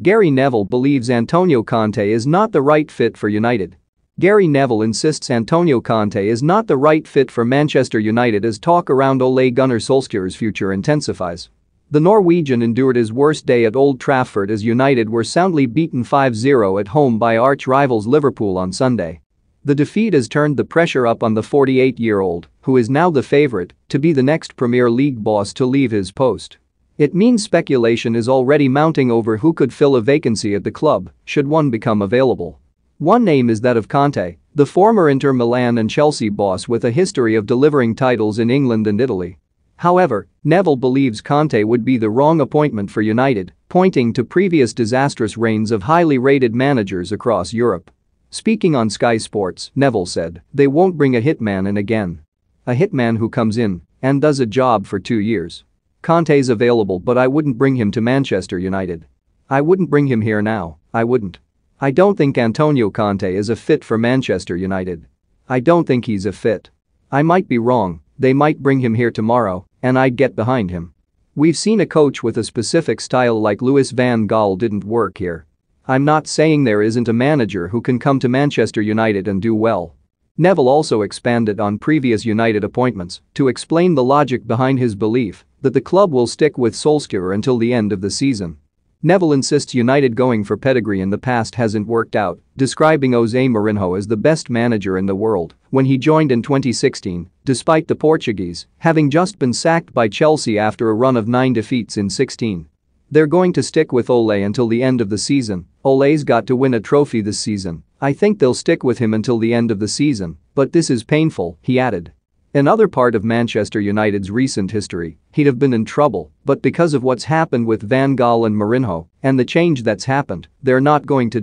Gary Neville believes Antonio Conte is not the right fit for United. Gary Neville insists Antonio Conte is not the right fit for Manchester United as talk around Ole Gunnar Solskjaer's future intensifies. The Norwegian endured his worst day at Old Trafford as United were soundly beaten 5-0 at home by arch-rivals Liverpool on Sunday. The defeat has turned the pressure up on the 48-year-old, who is now the favourite, to be the next Premier League boss to leave his post. It means speculation is already mounting over who could fill a vacancy at the club should one become available. One name is that of Conte, the former Inter Milan and Chelsea boss with a history of delivering titles in England and Italy. However, Neville believes Conte would be the wrong appointment for United, pointing to previous disastrous reigns of highly rated managers across Europe. Speaking on Sky Sports, Neville said, they won't bring a hitman in again. A hitman who comes in and does a job for two years. Conte's available but I wouldn't bring him to Manchester United. I wouldn't bring him here now, I wouldn't. I don't think Antonio Conte is a fit for Manchester United. I don't think he's a fit. I might be wrong, they might bring him here tomorrow and I'd get behind him. We've seen a coach with a specific style like Louis van Gaal didn't work here. I'm not saying there isn't a manager who can come to Manchester United and do well. Neville also expanded on previous United appointments to explain the logic behind his belief that the club will stick with Solskjaer until the end of the season. Neville insists United going for pedigree in the past hasn't worked out, describing José Mourinho as the best manager in the world when he joined in 2016, despite the Portuguese having just been sacked by Chelsea after a run of nine defeats in 16. They're going to stick with Ole until the end of the season. Ole's got to win a trophy this season. I think they'll stick with him until the end of the season, but this is painful, he added. Another part of Manchester United's recent history, he'd have been in trouble, but because of what's happened with Van Gaal and Marinho and the change that's happened, they're not going to